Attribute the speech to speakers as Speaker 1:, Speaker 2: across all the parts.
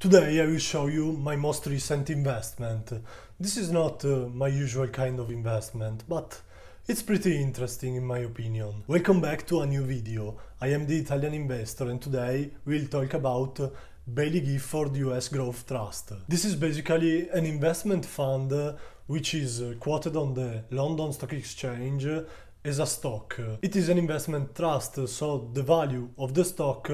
Speaker 1: Today I will show you my most recent investment. This is not uh, my usual kind of investment, but it's pretty interesting in my opinion. Welcome back to a new video. I am the Italian investor and today we'll talk about uh, Bailey Gifford US Growth Trust. This is basically an investment fund uh, which is uh, quoted on the London Stock Exchange as a stock. It is an investment trust, so the value of the stock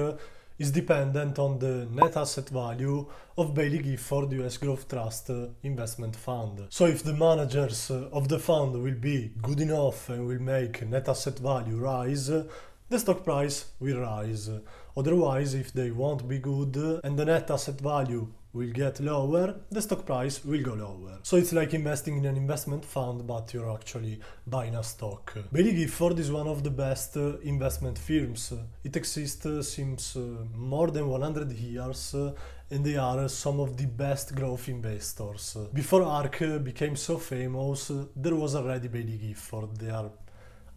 Speaker 1: is dependent on the net asset value of Bailey Gifford US Growth Trust Investment Fund. So if the managers of the fund will be good enough and will make net asset value rise, the stock price will rise. Otherwise, if they won't be good and the net asset value will get lower, the stock price will go lower. So it's like investing in an investment fund, but you're actually buying a stock. Bailey Gifford is one of the best uh, investment firms. It exists uh, since uh, more than 100 years and they are some of the best growth investors. Before ARK became so famous, there was already Bailey Gifford. They are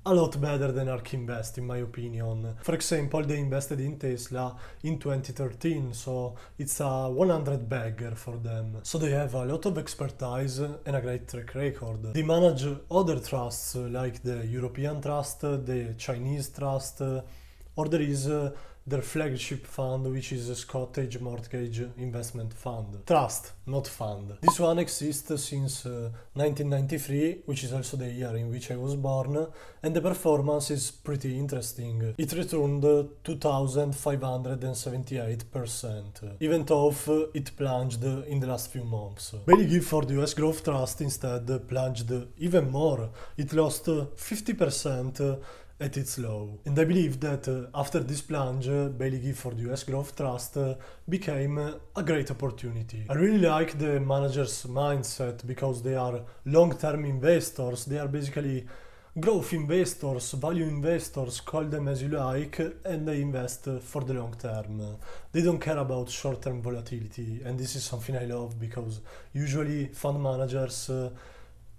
Speaker 1: a lot better than Invest, in my opinion. For example, they invested in Tesla in 2013, so it's a 100 bagger for them. So they have a lot of expertise and a great track record. They manage other trusts like the European Trust, the Chinese Trust, or there is their flagship fund, which is a Scottish Mortgage Investment Fund. Trust, not fund. This one exists since uh, 1993, which is also the year in which I was born, and the performance is pretty interesting. It returned 2,578%, even though uh, it plunged in the last few months. Bailey Gifford US Growth Trust instead plunged even more. It lost 50% uh, at its low. And I believe that uh, after this plunge, uh, Bailey for the US Growth Trust uh, became uh, a great opportunity. I really like the manager's mindset because they are long-term investors, they are basically growth investors, value investors, call them as you like, and they invest uh, for the long term. They don't care about short-term volatility, and this is something I love because usually fund managers uh,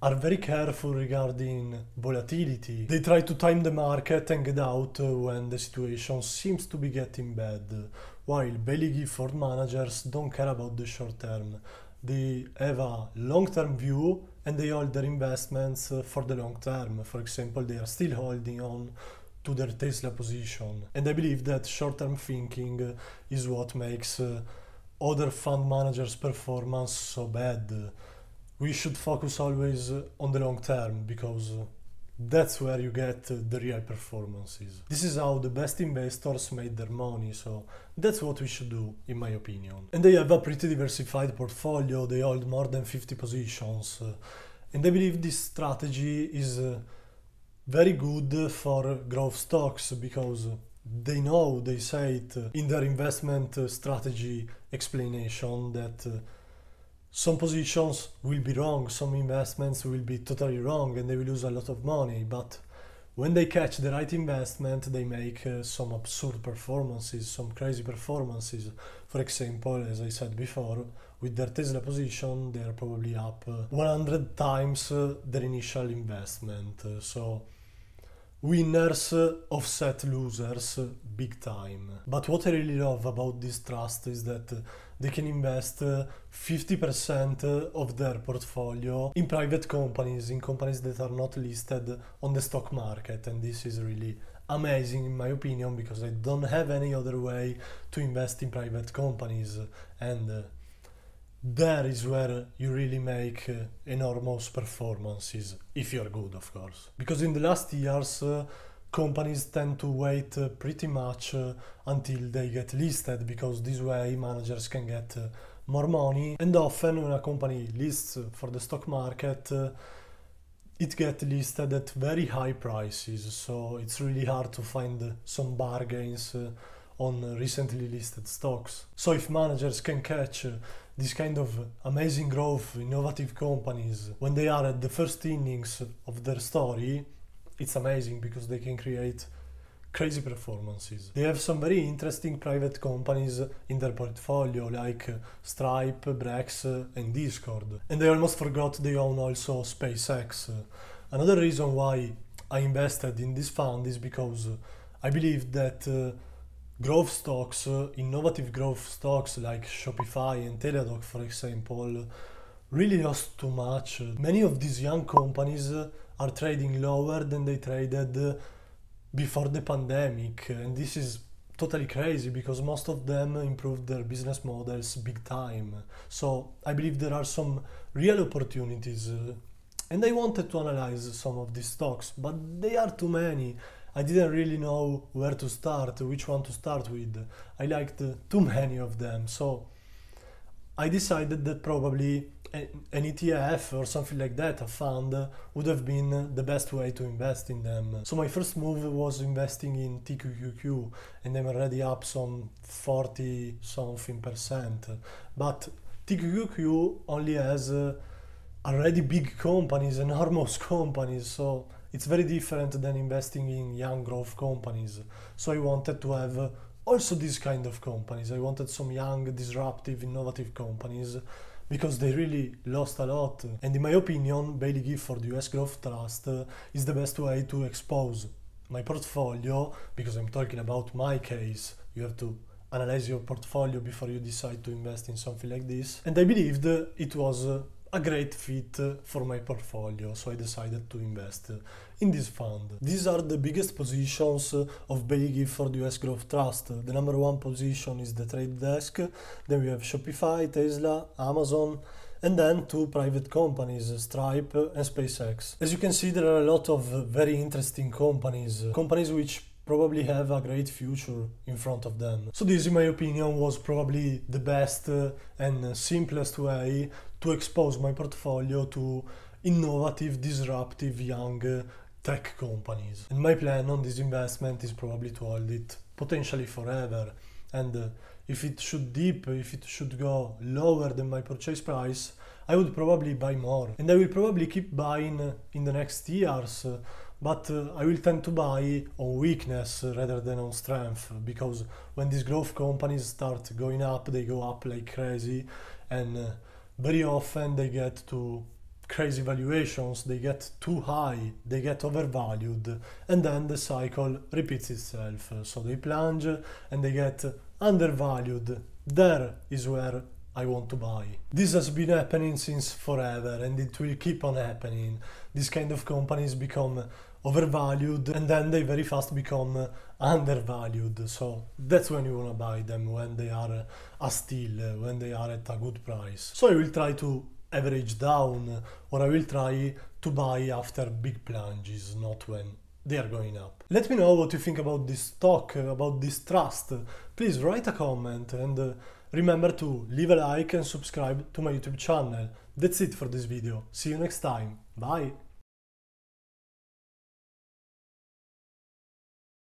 Speaker 1: are very careful regarding volatility. They try to time the market and get out when the situation seems to be getting bad, while belly fund managers don't care about the short term. They have a long-term view and they hold their investments for the long term. For example, they are still holding on to their Tesla position. And I believe that short-term thinking is what makes other fund managers' performance so bad we should focus always uh, on the long term because uh, that's where you get uh, the real performances. This is how the best investors made their money, so that's what we should do, in my opinion. And they have a pretty diversified portfolio, they hold more than 50 positions, and I believe this strategy is very good for growth stocks because they know, they say it in their investment strategy explanation that some positions will be wrong, some investments will be totally wrong, and they will lose a lot of money. But when they catch the right investment, they make uh, some absurd performances, some crazy performances. For example, as I said before, with their Tesla position, they are probably up uh, 100 times uh, their initial investment. Uh, so winners offset losers big time. But what I really love about this trust is that they can invest 50% of their portfolio in private companies, in companies that are not listed on the stock market, and this is really amazing in my opinion because I don't have any other way to invest in private companies and uh, that is where you really make uh, enormous performances, if you're good, of course. Because in the last years, uh, companies tend to wait uh, pretty much uh, until they get listed, because this way managers can get uh, more money. And often, when a company lists uh, for the stock market, it gets listed at very high prices, so it's really hard to find some bargains on recently listed stocks. So, if managers can catch this kind of amazing growth, innovative companies, when they are at the first innings of their story, it's amazing because they can create crazy performances. They have some very interesting private companies in their portfolio, like uh, Stripe, Brex, uh, and Discord. And they almost forgot they own also SpaceX. Another reason why I invested in this fund is because I believe that. Uh, growth stocks, innovative growth stocks like Shopify and Teladoc, for example, really lost too much. Many of these young companies are trading lower than they traded before the pandemic, and this is totally crazy because most of them improved their business models big time. So I believe there are some real opportunities. And I wanted to analyze some of these stocks, but they are too many. I didn't really know where to start, which one to start with. I liked too many of them, so I decided that probably an ETF or something like that, a fund, would have been the best way to invest in them. So my first move was investing in TQQQ, and I'm already up some 40 something percent. But TQQQ only has uh, already big companies, enormous companies, so it's very different than investing in young growth companies. So I wanted to have also these kind of companies. I wanted some young, disruptive, innovative companies because they really lost a lot. And in my opinion, Bailey Gifford US Growth Trust uh, is the best way to expose my portfolio because I'm talking about my case. You have to analyze your portfolio before you decide to invest in something like this. And I believed it was uh, a great fit for my portfolio, so I decided to invest in this fund. These are the biggest positions of for the US Growth Trust. The number one position is the Trade Desk, then we have Shopify, Tesla, Amazon, and then two private companies, Stripe and SpaceX. As you can see, there are a lot of very interesting companies, companies which probably have a great future in front of them. So this, in my opinion, was probably the best and simplest way to expose my portfolio to innovative, disruptive, young eh, tech companies. And my plan on this investment is probably to hold it potentially forever. And uh, if it should dip, if it should go lower than my purchase price, I would probably buy more. And I will probably keep buying eh, in the next years, but uh, I will tend to buy on weakness rather than on strength because when these growth companies start going up, they go up like crazy and uh, very often they get to crazy valuations, they get too high, they get overvalued, and then the cycle repeats itself. So they plunge and they get undervalued. There is where I want to buy. This has been happening since forever and it will keep on happening. This kind of companies become overvalued and then they very fast become uh, undervalued so that's when you want to buy them when they are uh, a steal uh, when they are at a good price so i will try to average down or i will try to buy after big plunges not when they are going up let me know what you think about this stock about this trust please write a comment and remember to leave a like and subscribe to my youtube channel that's it for this video see you next time bye